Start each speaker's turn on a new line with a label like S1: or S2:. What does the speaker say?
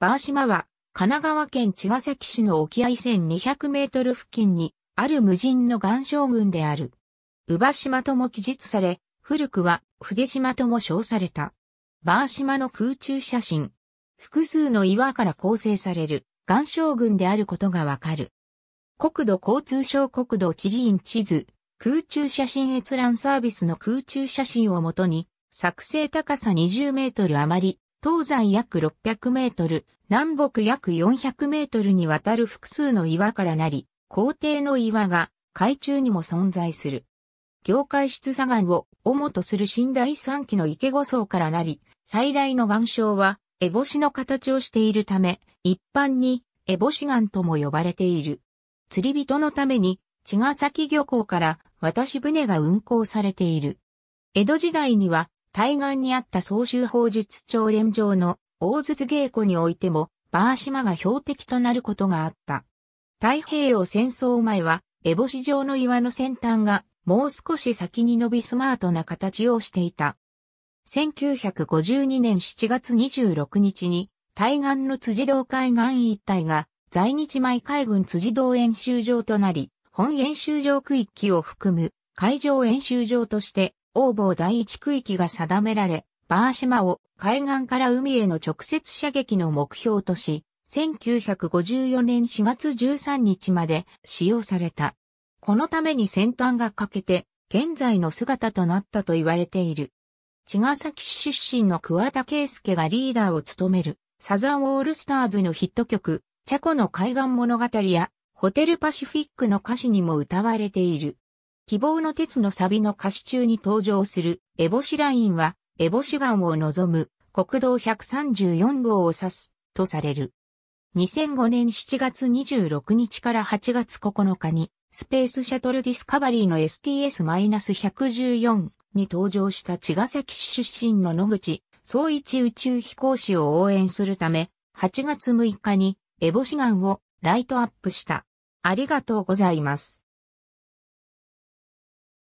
S1: バー島は、神奈川県茅ヶ崎市の沖合1200メートル付近に、ある無人の岩礁群である。宇場島とも記述され、古くは筆島とも称された。バー島の空中写真。複数の岩から構成される岩礁群であることがわかる。国土交通省国土地理院地図、空中写真閲覧サービスの空中写真をもとに、作成高さ20メートル余り、東西約600メートル、南北約400メートルにわたる複数の岩からなり、皇帝の岩が海中にも存在する。業界出砂岩を主とする新第三期の池五層からなり、最大の岩礁は、エボシの形をしているため、一般に、エボシ岩とも呼ばれている。釣り人のために、茅ヶ崎漁港から渡し船が運航されている。江戸時代には、対岸にあった総州法術長連城の大筒稽古においても、バー島が標的となることがあった。太平洋戦争前は、エボシ状の岩の先端がもう少し先に伸びスマートな形をしていた。1952年7月26日に、対岸の辻堂海岸一帯が在日米海軍辻堂演習場となり、本演習場区域を含む海上演習場として王募第一区域が定められ、バー島を海岸から海への直接射撃の目標とし、1954年4月13日まで使用された。このために先端が欠けて、現在の姿となったと言われている。茅ヶ崎市出身の桑田圭介がリーダーを務める、サザンオールスターズのヒット曲、チャコの海岸物語や、ホテルパシフィックの歌詞にも歌われている。希望の鉄のサビの歌詞中に登場する、エボシラインは、エボシガンを望む、国道134号を指す、とされる。2005年7月26日から8月9日に、スペースシャトルディスカバリーの STS-114 に登場した茅ヶ崎市出身の野口、総一宇宙飛行士を応援するため、8月6日に、エボシガンをライトアップした。ありがとうございます。